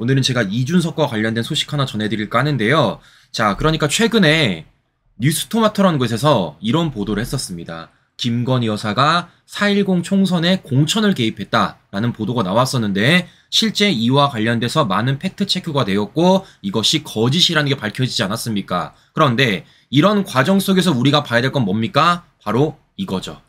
오늘은 제가 이준석과 관련된 소식 하나 전해드릴까 하는데요. 자, 그러니까 최근에 뉴스토마토라는 곳에서 이런 보도를 했었습니다. 김건희 여사가 4.10 총선에 공천을 개입했다라는 보도가 나왔었는데 실제 이와 관련돼서 많은 팩트체크가 되었고 이것이 거짓이라는 게 밝혀지지 않았습니까? 그런데 이런 과정 속에서 우리가 봐야 될 건 뭡니까? 바로 이거죠.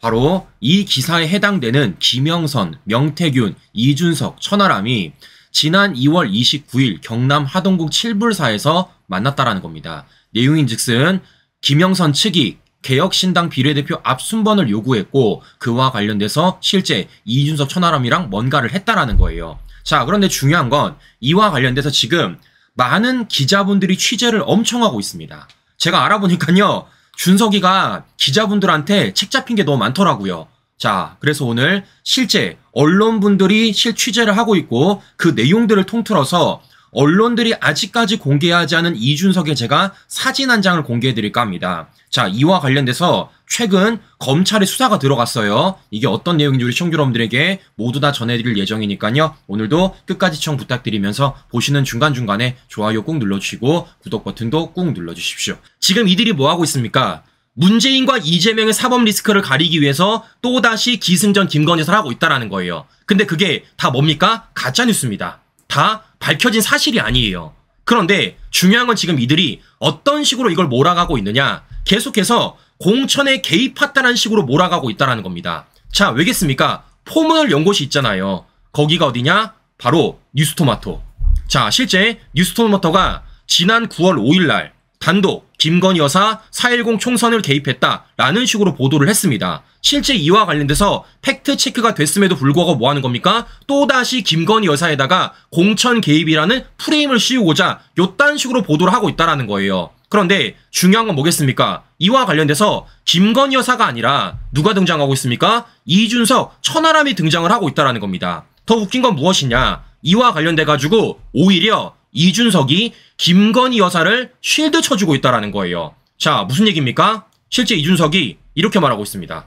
바로 이 기사에 해당되는 김영선, 명태균, 이준석, 천하람이 지난 2월 29일 경남 하동국 칠불사에서 만났다라는 겁니다. 내용인 즉슨 김영선 측이 개혁신당 비례대표 압순번을 요구했고 그와 관련돼서 실제 이준석 천하람이랑 뭔가를 했다라는 거예요. 자 그런데 중요한 건 이와 관련돼서 지금 많은 기자분들이 취재를 엄청 하고 있습니다. 제가 알아보니까요. 준석이가 기자분들한테 책 잡힌 게 너무 많더라고요. 자, 그래서 오늘 실제 언론분들이 실 취재를 하고 있고 그 내용들을 통틀어서 언론들이 아직까지 공개하지 않은 이준석의 제가 사진 한 장을 공개해 드릴까 합니다. 자, 이와 관련돼서 최근 검찰의 수사가 들어갔어요. 이게 어떤 내용인지 우리 청주 여러분들에게 모두 다 전해드릴 예정이니까요. 오늘도 끝까지 청 부탁드리면서 보시는 중간중간에 좋아요 꾹 눌러주시고 구독 버튼도 꾹 눌러주십시오. 지금 이들이 뭐하고 있습니까? 문재인과 이재명의 사법 리스크를 가리기 위해서 또다시 기승전 김건희설 하고 있다라는 거예요. 근데 그게 다 뭡니까? 가짜 뉴스입니다. 다 밝혀진 사실이 아니에요. 그런데 중요한 건 지금 이들이 어떤 식으로 이걸 몰아가고 있느냐? 계속해서 공천에 개입했다는 식으로 몰아가고 있다라는 겁니다. 자, 왜겠습니까? 포문을 연 곳이 있잖아요. 거기가 어디냐? 바로 뉴스토마토. 자, 실제 뉴스토마토가 지난 9월 5일 날 단독 김건희 여사 4.10 총선을 개입했다라는 식으로 보도를 했습니다. 실제 이와 관련돼서 팩트 체크가 됐음에도 불구하고 뭐 하는 겁니까? 또다시 김건희 여사에다가 공천 개입이라는 프레임을 씌우고자 요딴 식으로 보도를 하고 있다라는 거예요. 그런데 중요한 건 뭐겠습니까? 이와 관련돼서 김건희 여사가 아니라 누가 등장하고 있습니까? 이준석, 천하람이 등장을 하고 있다라는 겁니다. 더 웃긴 건 무엇이냐? 이와 관련돼 가지고 오히려 이준석이 김건희 여사를 쉴드 쳐주고 있다라는 거예요. 자, 무슨 얘기입니까? 실제 이준석이 이렇게 말하고 있습니다.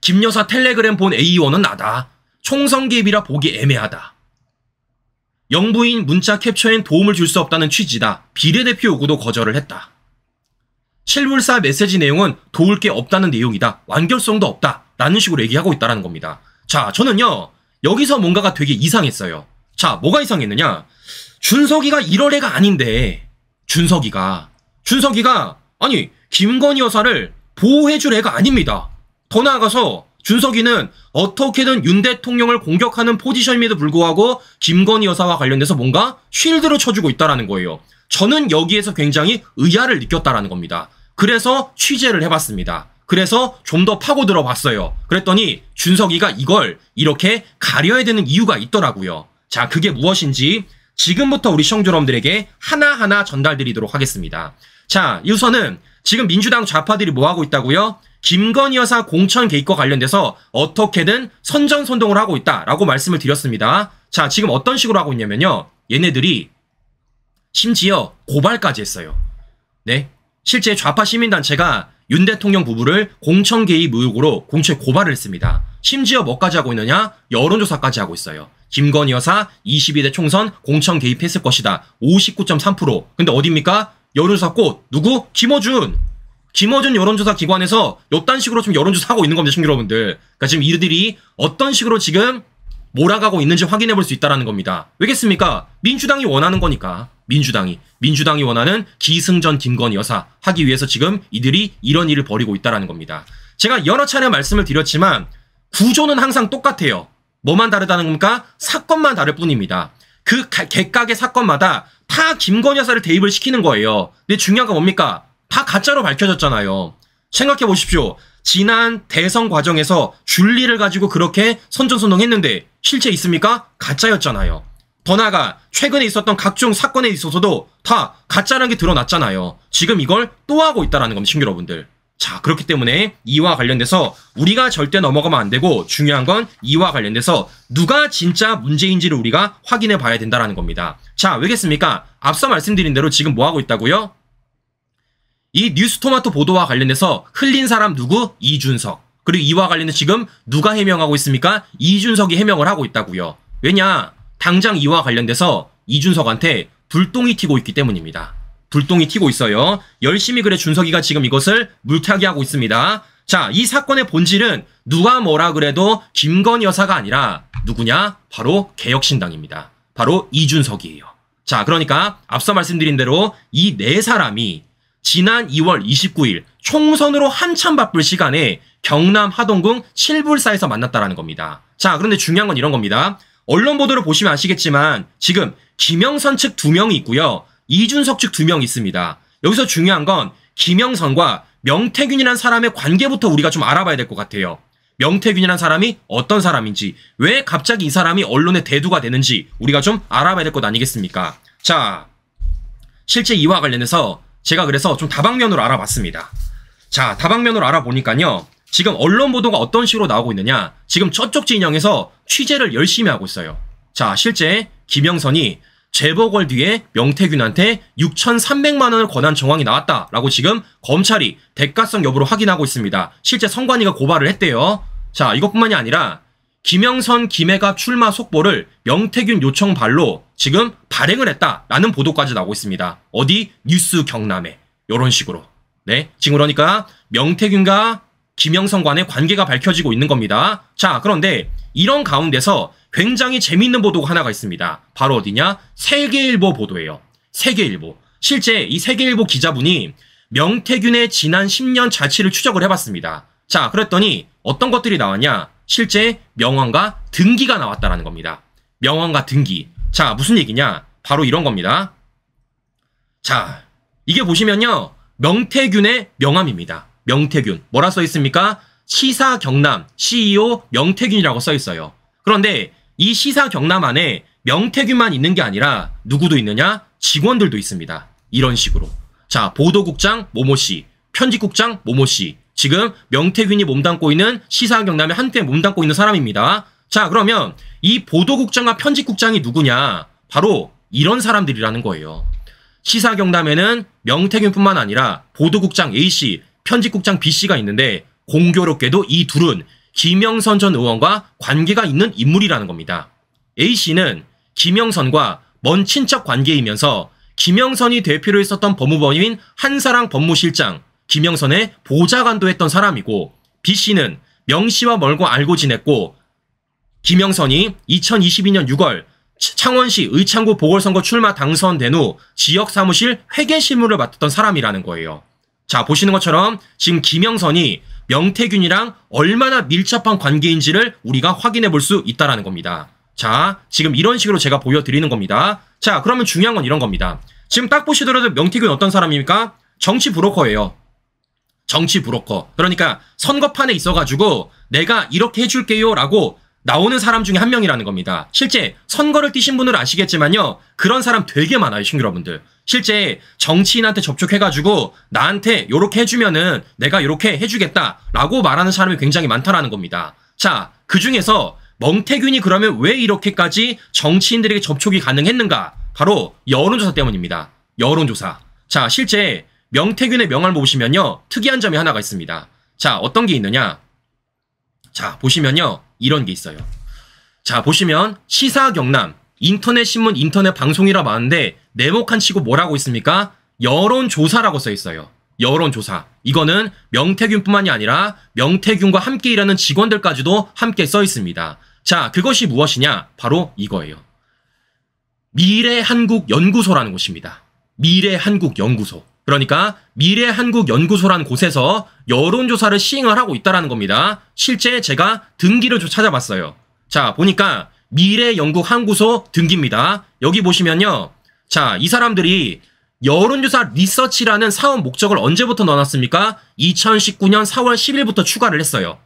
김 여사 텔레그램 본 a 1은 e 나다. 총선 개입이라 보기 애매하다. 영부인 문자 캡처엔 도움을 줄 수 없다는 취지다. 비례대표 요구도 거절을 했다. 7불사 메시지 내용은 도울 게 없다는 내용이다. 완결성도 없다. 라는 식으로 얘기하고 있다는 겁니다. 자, 저는요, 여기서 뭔가가 되게 이상했어요. 자, 뭐가 이상했느냐? 준석이가 1월에가 아닌데 준석이가 준석이가 아니 김건희 여사를 보호해줄 애가 아닙니다. 더 나아가서 준석이는 어떻게든 윤 대통령을 공격하는 포지션임에도 불구하고 김건희 여사와 관련돼서 뭔가 쉴드로 쳐주고 있다라는 거예요. 저는 여기에서 굉장히 의아를 느꼈다라는 겁니다. 그래서 취재를 해봤습니다. 그래서 좀 더 파고들어 봤어요. 그랬더니 준석이가 이걸 이렇게 가려야 되는 이유가 있더라고요. 자, 그게 무엇인지 지금부터 우리 시청자 여러분들에게 하나하나 전달드리도록 하겠습니다. 자, 우선은 지금 민주당 좌파들이 뭐 하고 있다고요? 김건희 여사 공천 개입과 관련돼서 어떻게든 선전선동을 하고 있다라고 말씀을 드렸습니다. 자, 지금 어떤 식으로 하고 있냐면요. 얘네들이 심지어 고발까지 했어요. 네. 실제 좌파 시민단체가 윤 대통령 부부를 공천 개입 의혹으로 공천 고발을 했습니다. 심지어 뭐까지 하고 있느냐? 여론조사까지 하고 있어요. 김건희 여사 22대 총선 공천 개입했을 것이다. 59.3%. 근데 어딥니까? 여론조사 꽃. 누구? 김어준. 김어준 여론조사 기관에서 어떤 식으로 지금 여론조사 하고 있는 겁니다. 시청 여러분들. 그러니까 지금 이들이 어떤 식으로 지금 몰아가고 있는지 확인해 볼 수 있다는 겁니다. 왜겠습니까? 민주당이 원하는 거니까. 민주당이. 민주당이 원하는 기승전 김건희 여사 하기 위해서 지금 이들이 이런 일을 벌이고 있다는 겁니다. 제가 여러 차례 말씀을 드렸지만 구조는 항상 똑같아요. 뭐만 다르다는 겁니까? 사건만 다를 뿐입니다. 그 객각의 사건마다 다김건 여사를 대입을 시키는 거예요. 근데 중요한 건 뭡니까? 다 가짜로 밝혀졌잖아요. 생각해 보십시오. 지난 대선 과정에서 줄리를 가지고 그렇게 선전선동했는데 실제 있습니까? 가짜였잖아요. 더 나아가 최근에 있었던 각종 사건에 있어서도 다 가짜라는 게 드러났잖아요. 지금 이걸 또 하고 있다라는 겁니다. 신규 여러분들. 자, 그렇기 때문에 이와 관련돼서 우리가 절대 넘어가면 안 되고 중요한 건 이와 관련돼서 누가 진짜 문제인지를 우리가 확인해 봐야 된다라는 겁니다. 자, 왜겠습니까? 앞서 말씀드린 대로 지금 뭐 하고 있다고요? 이 뉴스토마토 보도와 관련돼서 흘린 사람 누구? 이준석. 그리고 이와 관련해서 지금 누가 해명하고 있습니까? 이준석이 해명을 하고 있다고요. 왜냐? 당장 이와 관련돼서 이준석한테 불똥이 튀고 있기 때문입니다. 불똥이 튀고 있어요. 열심히 그래 준석이가 지금 이것을 물타기 하고 있습니다. 자, 이 사건의 본질은 누가 뭐라 그래도 김건 여사가 아니라 누구냐? 바로 개혁신당입니다. 바로 이준석이에요. 자, 그러니까 앞서 말씀드린 대로 이 네 사람이 지난 2월 29일 총선으로 한참 바쁠 시간에 경남 하동궁 칠불사에서 만났다라는 겁니다. 자, 그런데 중요한 건 이런 겁니다. 언론 보도를 보시면 아시겠지만 지금 김영선 측 두 명이 있고요. 이준석 측 두 명 있습니다. 여기서 중요한 건 김영선과 명태균이라는 사람의 관계부터 우리가 좀 알아봐야 될 것 같아요. 명태균이라는 사람이 어떤 사람인지, 왜 갑자기 이 사람이 언론의 대두가 되는지 우리가 좀 알아봐야 될 것 아니겠습니까? 자, 실제 이와 관련해서 제가 그래서 좀 다방면으로 알아봤습니다. 자, 다방면으로 알아보니까요. 지금 언론 보도가 어떤 식으로 나오고 있느냐? 지금 저쪽 진영에서 취재를 열심히 하고 있어요. 자, 실제 김영선이 재보궐 뒤에 명태균한테 6,300만 원을 권한 정황이 나왔다라고 지금 검찰이 대가성 여부로 확인하고 있습니다. 실제 성관이가 고발을 했대요. 자, 이것뿐만이 아니라 김영선 김해갑 출마 속보를 명태균 요청 발로 지금 발행을 했다라는 보도까지 나오고 있습니다. 어디 뉴스 경남에 요런 식으로. 네, 지금 그러니까 명태균과 김영선 관의 관계가 밝혀지고 있는 겁니다. 자, 그런데 이런 가운데서 굉장히 재밌는 보도가 하나가 있습니다. 바로 어디냐? 세계일보 보도예요. 세계일보. 실제 이 세계일보 기자분이 명태균의 지난 10년 자취를 추적을 해봤습니다. 자, 그랬더니 어떤 것들이 나왔냐? 실제 명언과 등기가 나왔다라는 겁니다. 명언과 등기. 자, 무슨 얘기냐? 바로 이런 겁니다. 자, 이게 보시면요. 명태균의 명함입니다. 명태균. 뭐라 써 있습니까? 시사 경남 CEO 명태균이라고 써 있어요. 그런데 이 시사 경남 안에 명태균만 있는 게 아니라 누구도 있느냐? 직원들도 있습니다. 이런 식으로. 자, 보도국장 모모 씨, 편집국장 모모 씨. 지금 명태균이 몸담고 있는 시사 경남에 한때 몸담고 있는 사람입니다. 자, 그러면 이 보도국장과 편집국장이 누구냐? 바로 이런 사람들이라는 거예요. 시사 경남에는 명태균뿐만 아니라 보도국장 A 씨, 편집국장 B 씨가 있는데 공교롭게도 이 둘은 김영선 전 의원과 관계가 있는 인물이라는 겁니다. A씨는 김영선과 먼 친척 관계이면서 김영선이 대표로 있었던 법무법인 한사랑 법무실장, 김영선의 보좌관도 했던 사람이고 B씨는 명씨와 멀고 알고 지냈고 김영선이 2022년 6월 창원시 의창구 보궐선거 출마 당선된 후 지역 사무실 회계 실무를 맡았던 사람이라는 거예요. 자, 보시는 것처럼 지금 김영선이 명태균이랑 얼마나 밀접한 관계인지를 우리가 확인해 볼 수 있다라는 겁니다. 자, 지금 이런 식으로 제가 보여드리는 겁니다. 자, 그러면 중요한 건 이런 겁니다. 지금 딱 보시더라도 명태균 어떤 사람입니까? 정치 브로커예요. 정치 브로커. 그러니까 선거판에 있어가지고 내가 이렇게 해줄게요 라고 나오는 사람 중에 한 명이라는 겁니다. 실제 선거를 뛰신 분은 아시겠지만요. 그런 사람 되게 많아요, 신규 여러분들. 실제 정치인한테 접촉해가지고 나한테 요렇게 해주면은 내가 요렇게 해주겠다라고 말하는 사람이 굉장히 많다라는 겁니다. 자, 그 중에서 멍태균이 그러면 왜 이렇게까지 정치인들에게 접촉이 가능했는가? 바로 여론조사 때문입니다. 여론조사. 자, 실제 명태균의 명함을 보시면요. 특이한 점이 하나가 있습니다. 자, 어떤 게 있느냐? 자, 보시면요. 이런 게 있어요. 자, 보시면 시사 경남, 인터넷 신문, 인터넷 방송이라 많은데 네모칸 치고 뭐라고 있습니까? 여론조사라고 써 있어요. 여론조사. 이거는 명태균뿐만이 아니라 명태균과 함께 일하는 직원들까지도 함께 써 있습니다. 자, 그것이 무엇이냐? 바로 이거예요. 미래한국연구소라는 곳입니다. 미래한국연구소. 그러니까 미래한국연구소라는 곳에서 여론조사를 시행을 하고 있다는 겁니다. 실제 제가 등기를 찾아봤어요. 자, 보니까 미래연구한구소 등기입니다. 여기 보시면요. 자, 이 사람들이 여론조사 리서치라는 사업 목적을 언제부터 넣어놨습니까? 2019년 4월 10일부터 추가를 했어요.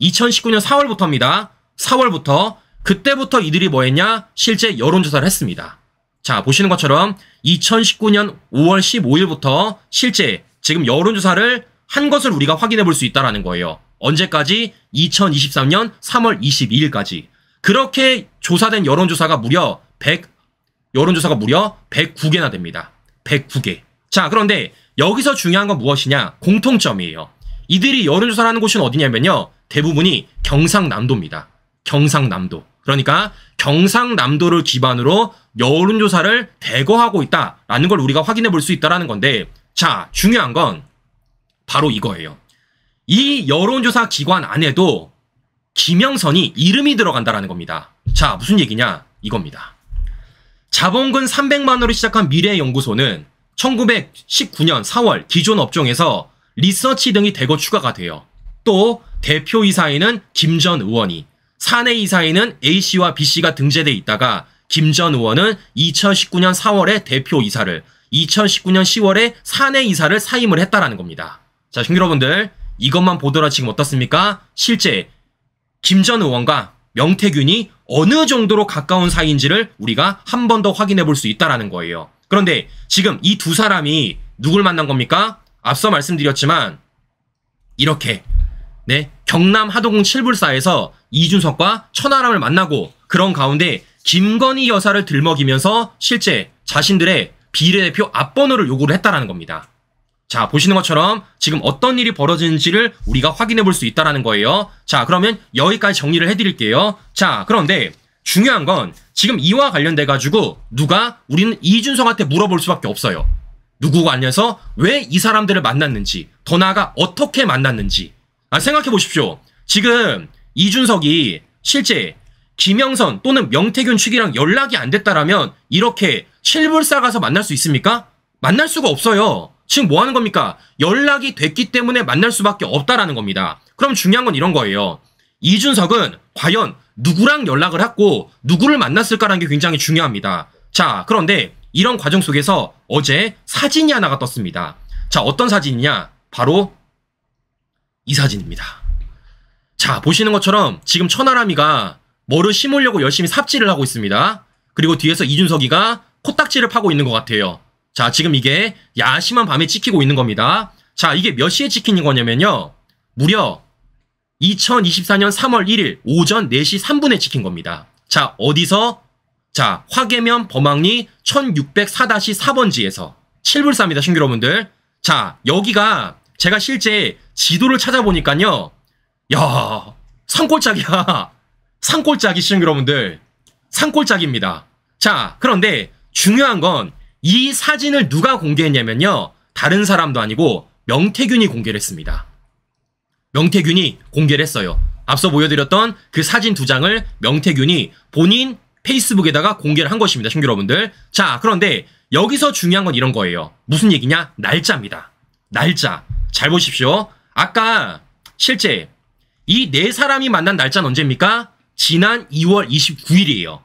2019년 4월부터입니다. 4월부터 그때부터 이들이 뭐 했냐? 실제 여론조사를 했습니다. 자, 보시는 것처럼 2019년 5월 15일부터 실제 지금 여론조사를 한 것을 우리가 확인해 볼 수 있다라는 거예요. 언제까지? 2023년 3월 22일까지. 그렇게 조사된 여론조사가 무려 100 여론조사가 무려 109개나 됩니다. 109개. 자, 그런데 여기서 중요한 건 무엇이냐? 공통점이에요. 이들이 여론조사를 하는 곳은 어디냐면요. 대부분이 경상남도입니다. 경상남도. 그러니까 경상남도를 기반으로 여론조사를 대거 하고 있다라는 걸 우리가 확인해 볼 수 있다라는 건데 자, 중요한 건 바로 이거예요. 이 여론조사 기관 안에도 김영선이 이름이 들어간다라는 겁니다. 자, 무슨 얘기냐? 이겁니다. 자본금 300만으로 시작한 미래연구소는 1919년 4월 기존 업종에서 리서치 등이 대거 추가가 돼요. 또 대표 이사에는 김전 의원이, 사내 이사에는 A씨와 B씨가 등재돼 있다가 김 전 의원은 2019년 4월에 대표 이사를, 2019년 10월에 사내 이사를 사임을 했다라는 겁니다. 자, 여러분들 이것만 보더라 지금 어떻습니까? 실제 김 전 의원과 명태균이 어느 정도로 가까운 사이인지를 우리가 한 번 더 확인해 볼 수 있다라는 거예요. 그런데 지금 이 두 사람이 누굴 만난 겁니까? 앞서 말씀드렸지만 이렇게 네 경남 하동궁 칠불사에서 이준석과 천하람을 만나고 그런 가운데 김건희 여사를 들먹이면서 실제 자신들의 비례대표 앞번호를 요구를 했다라는 겁니다. 자, 보시는 것처럼 지금 어떤 일이 벌어지는지를 우리가 확인해 볼 수 있다라는 거예요. 자, 그러면 여기까지 정리를 해 드릴게요. 자, 그런데 중요한 건 지금 이와 관련돼 가지고 누가 우리는 이준성한테 물어볼 수밖에 없어요. 누구 관련해서 왜 이 사람들을 만났는지, 더 나아가 어떻게 만났는지. 아, 생각해 보십시오. 지금 이준석이 실제 김영선 또는 명태균 측이랑 연락이 안 됐다라면 이렇게 실불사 가서 만날 수 있습니까? 만날 수가 없어요. 지금 뭐 하는 겁니까? 연락이 됐기 때문에 만날 수밖에 없다라는 겁니다. 그럼 중요한 건 이런 거예요. 이준석은 과연 누구랑 연락을 했고 누구를 만났을까라는 게 굉장히 중요합니다. 자, 그런데 이런 과정 속에서 어제 사진이 하나가 떴습니다. 자, 어떤 사진이냐? 바로 이 사진입니다. 자, 보시는 것처럼 지금 천하람이가 머를 심으려고 열심히 삽질을 하고 있습니다. 그리고 뒤에서 이준석이가 코딱지를 파고 있는 것 같아요. 자, 지금 이게 야심한 밤에 찍히고 있는 겁니다. 자, 이게 몇 시에 찍히는 거냐면요. 무려 2024년 3월 1일 오전 4시 3분에 찍힌 겁니다. 자, 어디서? 자, 화계면 범항리 1604-4번지에서 7불사입니다, 신규 여러분들. 자, 여기가 제가 실제 지도를 찾아보니까요. 야, 산골짜기야. 산골짜기 신규 여러분들. 산골짜기입니다. 자, 그런데 중요한 건이 사진을 누가 공개했냐면요. 다른 사람도 아니고 명태균이 공개를 했습니다. 명태균이 공개를 했어요. 앞서 보여드렸던 그 사진 두 장을 명태균이 본인 페이스북에다가 공개를 한 것입니다. 신규 여러분들. 자, 그런데 여기서 중요한 건 이런 거예요. 무슨 얘기냐? 날짜입니다. 날짜. 잘 보십시오. 아까 실제 이 네 사람이 만난 날짜는 언제입니까? 지난 2월 29일이에요.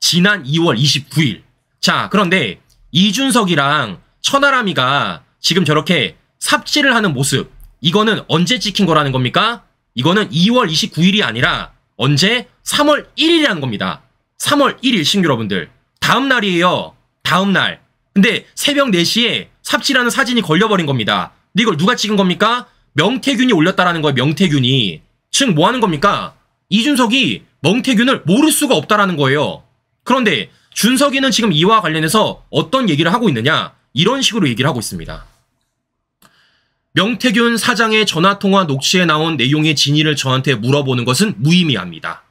지난 2월 29일. 자, 그런데 이준석이랑 천하람이가 지금 저렇게 삽질을 하는 모습 이거는 언제 찍힌 거라는 겁니까? 이거는 2월 29일이 아니라 언제? 3월 1일이라는 겁니다. 3월 1일 신규 여러분들 다음 날이에요. 다음 날. 근데 새벽 4시에 삽질하는 사진이 걸려버린 겁니다. 근데 이걸 누가 찍은 겁니까? 명태균이 올렸다라는 거예요. 명태균이. 지금 뭐 하는 겁니까? 이준석이 멍태균을 모를 수가 없다라는 거예요. 그런데 준석이는 지금 이와 관련해서 어떤 얘기를 하고 있느냐 이런 식으로 얘기를 하고 있습니다. 명태균 사장의 전화통화 녹취에 나온 내용의 진위를 저한테 물어보는 것은 무의미합니다.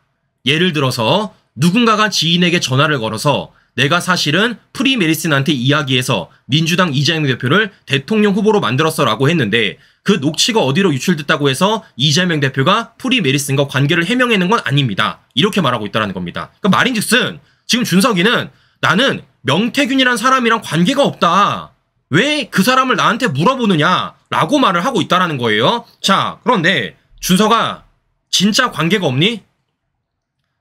예를 들어서 누군가가 지인에게 전화를 걸어서 내가 사실은 프리메리슨한테 이야기해서 민주당 이재명 대표를 대통령 후보로 만들었어라고 했는데 그 녹취가 어디로 유출됐다고 해서 이재명 대표가 프리메리슨과 관계를 해명하는 건 아닙니다. 이렇게 말하고 있다는 겁니다. 그러니까 말인즉슨 지금 준석이는 나는 명태균이란 사람이랑 관계가 없다. 왜 그 사람을 나한테 물어보느냐라고 말을 하고 있다라는 거예요. 자, 그런데 준석아 진짜 관계가 없니?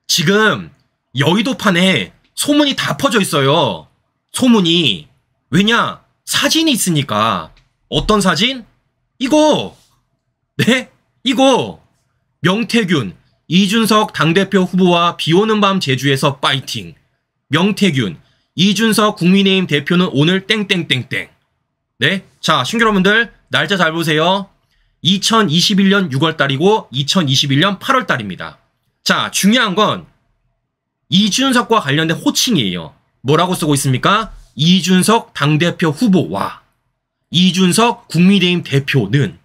지금 여의도판에 소문이 다 퍼져 있어요. 소문이. 왜냐? 사진이 있으니까. 어떤 사진? 이거! 네? 이거! 명태균, 이준석 당대표 후보와 비오는 밤 제주에서 파이팅. 명태균, 이준석 국민의힘 대표는 오늘 땡땡땡땡. 네? 자, 신규 여러분들 날짜 잘 보세요. 2021년 6월달이고 2021년 8월달입니다. 자, 중요한 건 이준석과 관련된 호칭이에요. 뭐라고 쓰고 있습니까? 이준석 당대표 후보와 이준석 국민의힘 대표는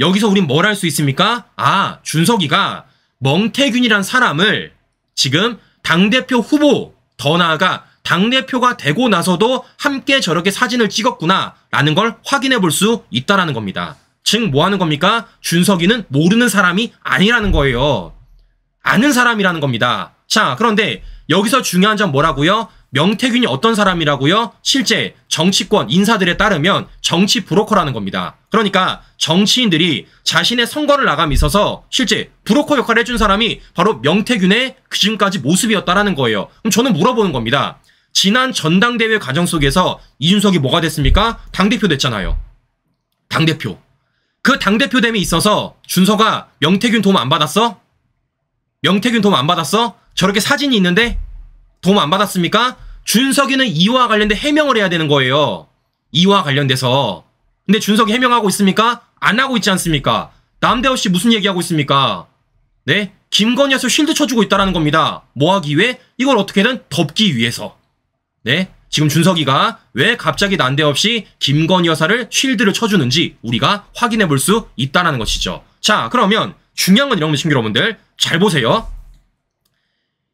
여기서 우린 뭘 할 수 있습니까? 아, 준석이가 멍태균이란 사람을 지금 당대표 후보 더 나아가 당대표가 되고 나서도 함께 저렇게 사진을 찍었구나라는 걸 확인해 볼 수 있다라는 겁니다. 즉, 뭐 하는 겁니까? 준석이는 모르는 사람이 아니라는 거예요. 아는 사람이라는 겁니다. 자, 그런데 여기서 중요한 점 뭐라고요? 명태균이 어떤 사람이라고요? 실제 정치권 인사들에 따르면 정치 브로커라는 겁니다. 그러니까 정치인들이 자신의 선거를 나감 있어서 실제 브로커 역할을 해준 사람이 바로 명태균의 지금까지 모습이었다라는 거예요. 그럼 저는 물어보는 겁니다. 지난 전당대회 과정 속에서 이준석이 뭐가 됐습니까? 당대표 됐잖아요. 당대표. 그 당대표 됨에 있어서 준서가 명태균 도움 안 받았어? 명태균 도움 안 받았어? 저렇게 사진이 있는데 도움 안 받았습니까? 준석이는 이와 관련된 해명을 해야 되는 거예요. 이와 관련돼서. 근데 준석이 해명하고 있습니까? 안 하고 있지 않습니까? 남대호 씨 무슨 얘기하고 있습니까? 네? 김건희에서 쉴드 쳐주고 있다라는 겁니다. 뭐 하기 위해? 이걸 어떻게든 덮기 위해서. 네? 지금 준석이가 왜 갑자기 난데없이 김건희 여사를 쉴드를 쳐주는지 우리가 확인해 볼 수 있다는 라 것이죠. 자, 그러면 중요한 건 이런 거 신기로분들 잘 보세요.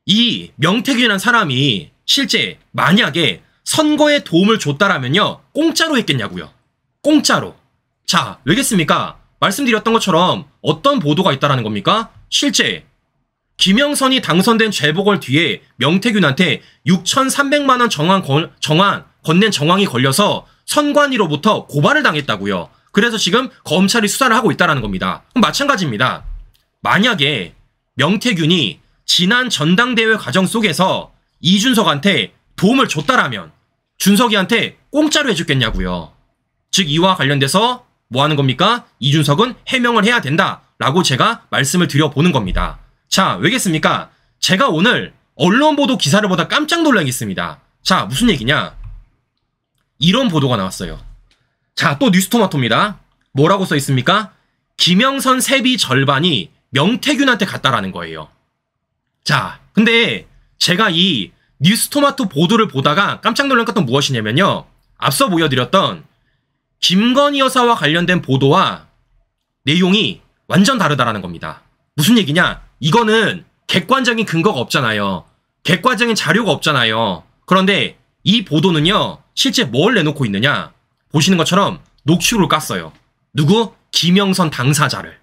이 명태균이라는 사람이 실제 만약에 선거에 도움을 줬다라면요. 공짜로 했겠냐고요. 공짜로. 자, 왜겠습니까? 말씀드렸던 것처럼 어떤 보도가 있다라는 겁니까? 실제 김영선이 당선된 재보궐 뒤에 명태균한테 6,300만 원 정한 건, 정한 건넨 정황이 걸려서 선관위로부터 고발을 당했다고요. 그래서 지금 검찰이 수사를 하고 있다라는 겁니다. 마찬가지입니다. 만약에 명태균이 지난 전당대회 과정 속에서 이준석한테 도움을 줬다라면 준석이한테 공짜로 해줬겠냐고요. 즉 이와 관련돼서 뭐 하는 겁니까? 이준석은 해명을 해야 된다라고 제가 말씀을 드려보는 겁니다. 자, 왜겠습니까? 제가 오늘 언론 보도 기사를 보다 깜짝 놀란 게 있습니다. 자, 무슨 얘기냐? 이런 보도가 나왔어요. 자, 또 뉴스토마토입니다. 뭐라고 써 있습니까? 김영선 세비 절반이 명태균한테 갔다라는 거예요. 자, 근데 제가 이 뉴스토마토 보도를 보다가 깜짝 놀란 것은 무엇이냐면요. 앞서 보여드렸던 김건희 여사와 관련된 보도와 내용이 완전 다르다라는 겁니다. 무슨 얘기냐? 이거는 객관적인 근거가 없잖아요. 객관적인 자료가 없잖아요. 그런데 이 보도는요, 실제 뭘 내놓고 있느냐? 보시는 것처럼 녹취록을 깠어요. 누구? 김영선 당사자를.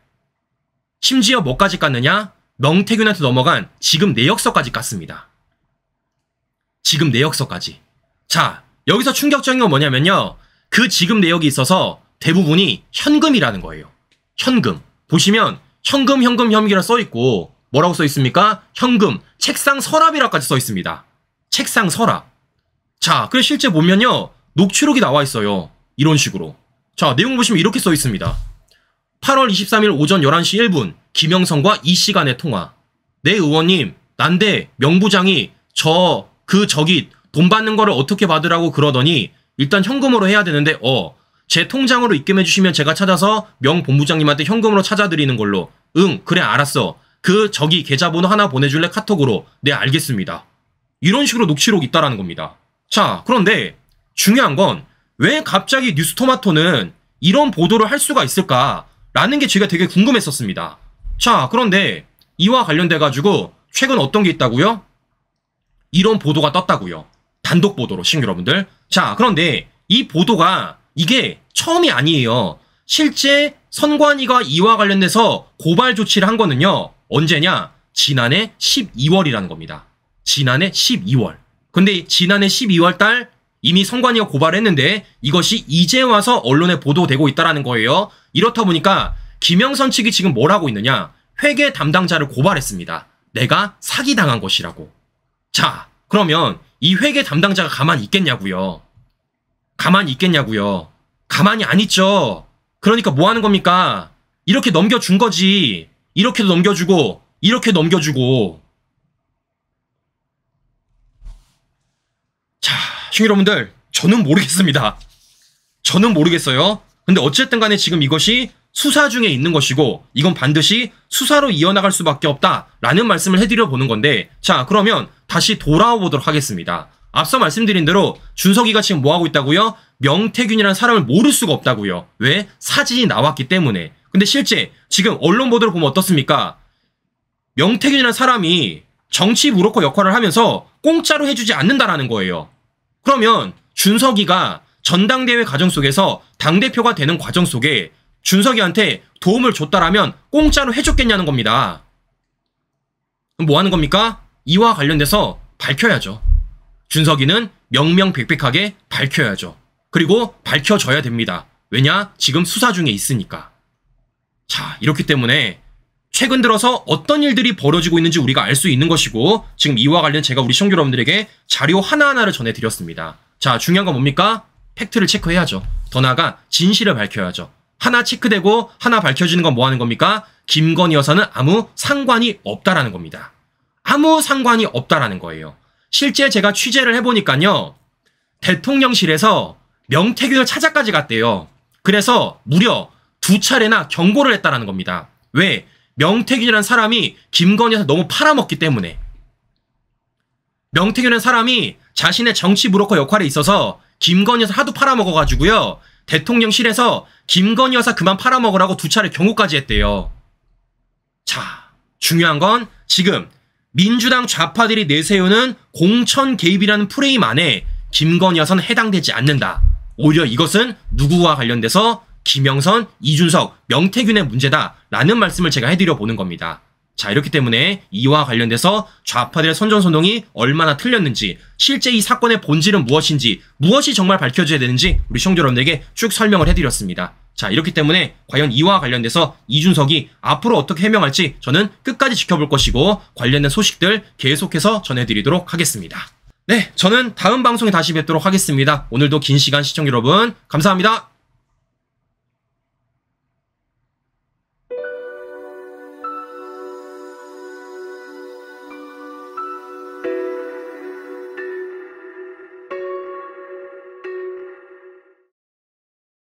심지어 뭐까지 깠느냐? 명태균한테 넘어간 지금 내역서까지 깠습니다. 지금 내역서까지. 자, 여기서 충격적인 건 뭐냐면요. 그 지금 내역이 있어서 대부분이 현금이라는 거예요. 현금. 보시면 현금, 현금, 현금이라 써 있고 뭐라고 써 있습니까? 현금, 책상 서랍이라까지 써 있습니다. 책상 서랍. 자, 그래 실제 보면요. 녹취록이 나와 있어요. 이런 식으로. 자, 내용 보시면 이렇게 써 있습니다. 8월 23일 오전 11시 1분 김영성과이시 간의 통화. 내 네, 의원님, 난데 명부장이 저 그 저기 돈 받는 거를 어떻게 받으라고 그러더니 일단 현금으로 해야 되는데 어. 제 통장으로 입금해 주시면 제가 찾아서 명 본부장님한테 현금으로 찾아드리는 걸로. 응, 그래 알았어. 그 저기 계좌번호 하나 보내줄래 카톡으로. 네, 알겠습니다. 이런 식으로 녹취록 있다라는 겁니다. 자, 그런데 중요한 건 왜 갑자기 뉴스토마토는 이런 보도를 할 수가 있을까? 라는 게 제가 되게 궁금했었습니다. 자, 그런데 이와 관련돼가지고 최근 어떤 게 있다고요? 이런 보도가 떴다고요. 단독 보도로, 신규 여러분들. 자, 그런데 이 보도가 이게 처음이 아니에요. 실제 선관위가 이와 관련돼서 고발 조치를 한 거는요. 언제냐? 지난해 12월이라는 겁니다. 지난해 12월. 근데 지난해 12월 달 이미 선관위가 고발했는데 이것이 이제 와서 언론에 보도되고 있다라는 거예요. 이렇다 보니까 김영선 측이 지금 뭘 하고 있느냐? 회계 담당자를 고발했습니다. 내가 사기당한 것이라고. 자, 그러면 이 회계 담당자가 가만히 있겠냐고요. 가만히 있겠냐고요. 가만히 안 있죠. 그러니까 뭐 하는 겁니까? 이렇게 넘겨준 거지. 이렇게도 넘겨주고 이렇게 넘겨주고 시청 여러분들 저는 모르겠습니다. 저는 모르겠어요. 근데 어쨌든 간에 지금 이것이 수사 중에 있는 것이고 이건 반드시 수사로 이어나갈 수밖에 없다라는 말씀을 해드려 보는 건데 자 그러면 다시 돌아오도록 하겠습니다. 앞서 말씀드린 대로 준석이가 지금 뭐하고 있다고요? 명태균이라는 사람을 모를 수가 없다고요. 왜? 사진이 나왔기 때문에. 근데 실제 지금 언론 보도를 보면 어떻습니까? 명태균이라는 사람이 정치 브로커 역할을 하면서 공짜로 해주지 않는다라는 거예요. 그러면 준석이가 전당대회 과정 속에서 당대표가 되는 과정 속에 준석이한테 도움을 줬다라면 공짜로 해줬겠냐는 겁니다. 뭐 하는 겁니까? 이와 관련돼서 밝혀야죠. 준석이는 명명백백하게 밝혀야죠. 그리고 밝혀져야 됩니다. 왜냐? 지금 수사 중에 있으니까. 자, 이렇기 때문에 최근 들어서 어떤 일들이 벌어지고 있는지 우리가 알 수 있는 것이고 지금 이와 관련 제가 우리 시청자 여러분들에게 자료 하나하나를 전해드렸습니다. 자 중요한 건 뭡니까? 팩트를 체크해야죠. 더 나아가 진실을 밝혀야죠. 하나 체크되고 하나 밝혀지는 건 뭐 하는 겁니까? 김건희 여사는 아무 상관이 없다라는 겁니다. 아무 상관이 없다라는 거예요. 실제 제가 취재를 해보니까요. 대통령실에서 명태균을 찾아까지 갔대요. 그래서 무려 두 차례나 경고를 했다라는 겁니다. 왜? 명태균이라는 사람이 김건희에서 너무 팔아먹기 때문에 명태균이라는 사람이 자신의 정치 브로커 역할에 있어서 김건희 에서 하도 팔아먹어가지고요. 대통령실에서 김건희 여사 그만 팔아먹으라고 두 차례 경고까지 했대요. 자, 중요한 건 지금 민주당 좌파들이 내세우는 공천 개입이라는 프레임 안에 김건희 여사는 해당되지 않는다. 오히려 이것은 누구와 관련돼서 김영선, 이준석, 명태균의 문제다라는 말씀을 제가 해드려 보는 겁니다. 자, 이렇기 때문에 이와 관련돼서 좌파들의 선전선동이 얼마나 틀렸는지, 실제 이 사건의 본질은 무엇인지, 무엇이 정말 밝혀져야 되는지 우리 시청자 여러분에게 쭉 설명을 해드렸습니다. 자, 이렇기 때문에 과연 이와 관련돼서 이준석이 앞으로 어떻게 해명할지 저는 끝까지 지켜볼 것이고 관련된 소식들 계속해서 전해드리도록 하겠습니다. 네, 저는 다음 방송에 다시 뵙도록 하겠습니다. 오늘도 긴 시간 시청 여러분 감사합니다.